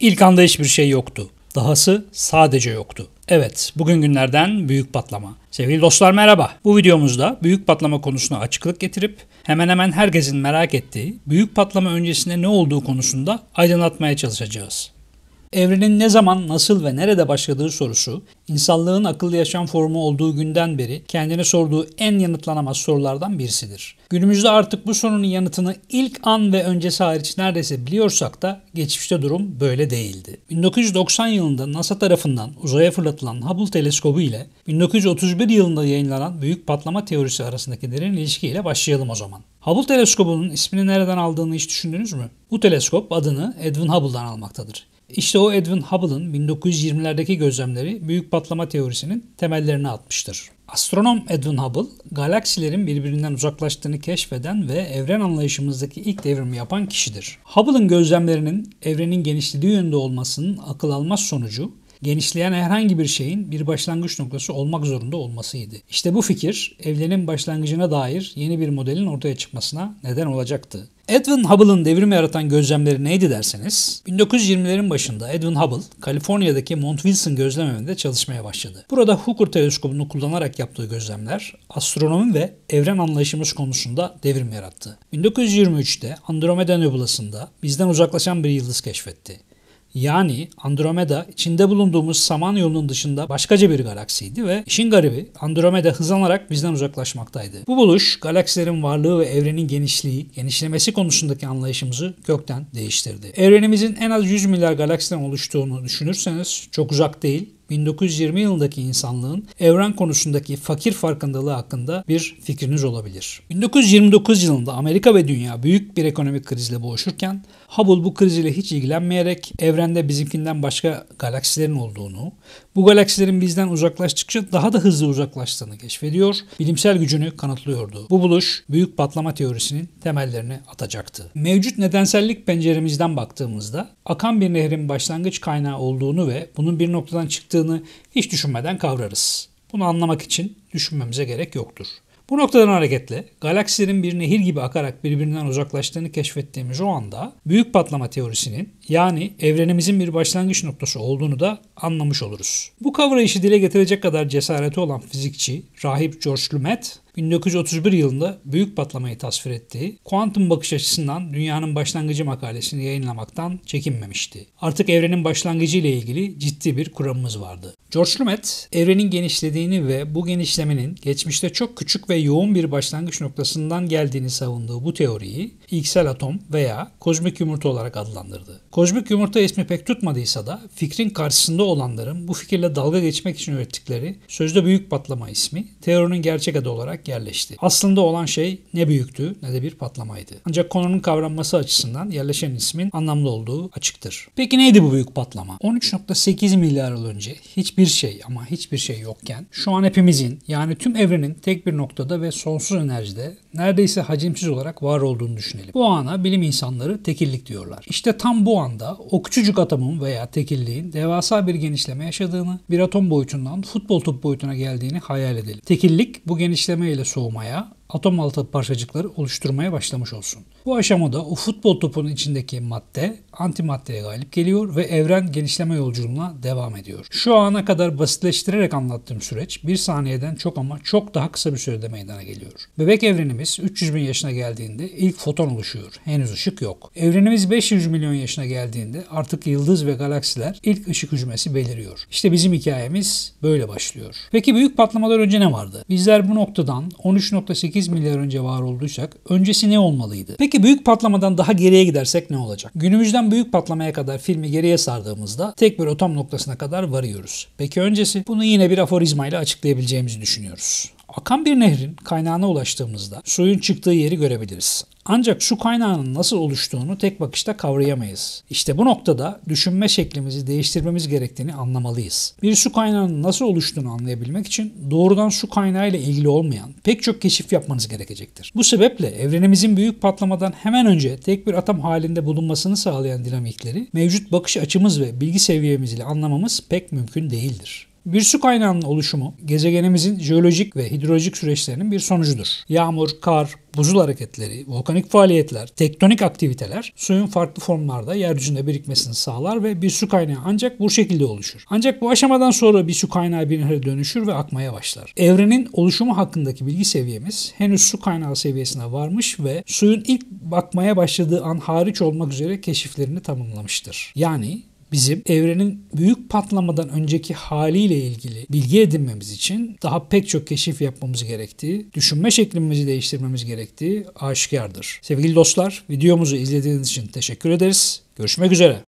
İlk anda hiçbir şey yoktu. Dahası sadece yoktu. Evet, bugün günlerden büyük patlama. Sevgili dostlar merhaba. Bu videomuzda büyük patlama konusuna açıklık getirip hemen hemen herkesin merak ettiği büyük patlama öncesinde ne olduğu konusunda aydınlatmaya çalışacağız. Evrenin ne zaman, nasıl ve nerede başladığı sorusu, insanlığın akıllı yaşam formu olduğu günden beri kendine sorduğu en yanıtlanamaz sorulardan birisidir. Günümüzde artık bu sorunun yanıtını ilk an ve öncesi hariç neredeyse biliyorsak da geçmişte durum böyle değildi. 1990 yılında NASA tarafından uzaya fırlatılan Hubble teleskobu ile 1931 yılında yayınlanan büyük patlama teorisi arasındaki derin ilişkiyle başlayalım o zaman. Hubble teleskobunun ismini nereden aldığını hiç düşündünüz mü? Bu teleskop adını Edwin Hubble'dan almaktadır. İşte o Edwin Hubble'ın 1920'lerdeki gözlemleri büyük patlama teorisinin temellerini atmıştır. Astronom Edwin Hubble, galaksilerin birbirinden uzaklaştığını keşfeden ve evren anlayışımızdaki ilk devrimi yapan kişidir. Hubble'ın gözlemlerinin evrenin genişlediği yönde olmasının akıl almaz sonucu, genişleyen herhangi bir şeyin bir başlangıç noktası olmak zorunda olmasıydı. İşte bu fikir evrenin başlangıcına dair yeni bir modelin ortaya çıkmasına neden olacaktı. Edwin Hubble'ın devrim yaratan gözlemleri neydi derseniz, 1920'lerin başında Edwin Hubble, Kaliforniya'daki Mount Wilson gözlem evinde çalışmaya başladı. Burada Hooker teleskobunu kullanarak yaptığı gözlemler, astronomi ve evren anlayışımız konusunda devrim yarattı. 1923'te Andromeda Nebulası'nda bizden uzaklaşan bir yıldız keşfetti. Yani Andromeda içinde bulunduğumuz Samanyolu'nun dışında başkaca bir galaksiydi ve işin garibi Andromeda hızlanarak bizden uzaklaşmaktaydı. Bu buluş galaksilerin varlığı ve evrenin genişliği, genişlemesi konusundaki anlayışımızı kökten değiştirdi. Evrenimizin en az 100 milyar galaksiden oluştuğunu düşünürseniz çok uzak değil 1920 yılındaki insanlığın evren konusundaki fakir farkındalığı hakkında bir fikriniz olabilir. 1929 yılında Amerika ve dünya büyük bir ekonomik krizle boğuşurken Hubble bu kriziyle hiç ilgilenmeyerek evrende bizimkinden başka galaksilerin olduğunu, bu galaksilerin bizden uzaklaştıkça daha da hızlı uzaklaştığını keşfediyor, bilimsel gücünü kanıtlıyordu. Bu buluş büyük patlama teorisinin temellerini atacaktı. Mevcut nedensellik penceremizden baktığımızda akan bir nehrin başlangıç kaynağı olduğunu ve bunun bir noktadan çıktığını hiç düşünmeden kavrarız. Bunu anlamak için düşünmemize gerek yoktur. Bu noktadan hareketle galaksilerin bir nehir gibi akarak birbirinden uzaklaştığını keşfettiğimiz o anda büyük patlama teorisinin yani evrenimizin bir başlangıç noktası olduğunu da anlamış oluruz. Bu kavrayışı dile getirecek kadar cesareti olan fizikçi rahip George Lumet 1931 yılında büyük patlamayı tasvir ettiği kuantum bakış açısından dünyanın başlangıcı makalesini yayınlamaktan çekinmemişti. Artık evrenin başlangıcı ile ilgili ciddi bir kuramımız vardı. George Lumet, evrenin genişlediğini ve bu genişlemenin geçmişte çok küçük ve yoğun bir başlangıç noktasından geldiğini savunduğu bu teoriyi ilksel atom veya kozmik yumurta olarak adlandırdı. Kozmik yumurta ismi pek tutmadıysa da fikrin karşısında olanların bu fikirle dalga geçmek için ürettikleri sözde büyük patlama ismi teorinin gerçek adı olarak yerleşti. Aslında olan şey ne büyüktü ne de bir patlamaydı. Ancak konunun kavranması açısından yerleşen ismin anlamlı olduğu açıktır. Peki neydi bu büyük patlama? 13.8 milyar yıl önce hiçbir şey ama hiçbir şey yokken şu an hepimizin yani tüm evrenin tek bir noktada ve sonsuz enerjide neredeyse hacimsiz olarak var olduğunu düşünelim. Bu ana bilim insanları tekillik diyorlar. İşte tam bu anda o küçücük atomun veya tekilliğin devasa bir genişleme yaşadığını, bir atom boyutundan futbol top boyutuna geldiğini hayal edelim. Tekillik bu genişleme ile soğumaya atom altı parçacıkları oluşturmaya başlamış olsun. Bu aşamada o futbol topunun içindeki madde antimaddeye galip geliyor ve evren genişleme yolculuğuna devam ediyor. Şu ana kadar basitleştirerek anlattığım süreç bir saniyeden çok ama çok daha kısa bir sürede meydana geliyor. Bebek evrenimiz 300 bin yaşına geldiğinde ilk foton oluşuyor. Henüz ışık yok. Evrenimiz 500 milyon yaşına geldiğinde artık yıldız ve galaksiler ilk ışık hücresi beliriyor. İşte bizim hikayemiz böyle başlıyor. Peki büyük patlamadan önce ne vardı? Bizler bu noktadan 13.8 8 milyar önce var olduysak öncesi ne olmalıydı? Peki büyük patlamadan daha geriye gidersek ne olacak? Günümüzden büyük patlamaya kadar filmi geriye sardığımızda tek bir otom noktasına kadar varıyoruz. Peki öncesi? Bunu yine bir aforizma ile açıklayabileceğimizi düşünüyoruz. Akan bir nehrin kaynağına ulaştığımızda suyun çıktığı yeri görebiliriz. Ancak şu kaynağının nasıl oluştuğunu tek bakışta kavrayamayız. İşte bu noktada düşünme şeklimizi değiştirmemiz gerektiğini anlamalıyız. Bir su kaynağının nasıl oluştuğunu anlayabilmek için doğrudan su kaynağıyla ilgili olmayan pek çok keşif yapmanız gerekecektir. Bu sebeple evrenimizin büyük patlamadan hemen önce tek bir atom halinde bulunmasını sağlayan dinamikleri mevcut bakış açımız ve bilgi seviyemiz ile anlamamız pek mümkün değildir. Bir su kaynağının oluşumu gezegenimizin jeolojik ve hidrolojik süreçlerinin bir sonucudur. Yağmur, kar, buzul hareketleri, volkanik faaliyetler, tektonik aktiviteler suyun farklı formlarda yeryüzünde birikmesini sağlar ve bir su kaynağı ancak bu şekilde oluşur. Ancak bu aşamadan sonra bir su kaynağı bir nehre dönüşür ve akmaya başlar. Evrenin oluşumu hakkındaki bilgi seviyemiz henüz su kaynağı seviyesine varmış ve suyun ilk bakmaya başladığı an hariç olmak üzere keşiflerini tamamlamıştır. Yani bizim evrenin büyük patlamadan önceki haliyle ilgili bilgi edinmemiz için daha pek çok keşif yapmamız gerektiği, düşünme şeklimizi değiştirmemiz gerektiği aşikardır. Sevgili dostlar, videomuzu izlediğiniz için teşekkür ederiz. Görüşmek üzere.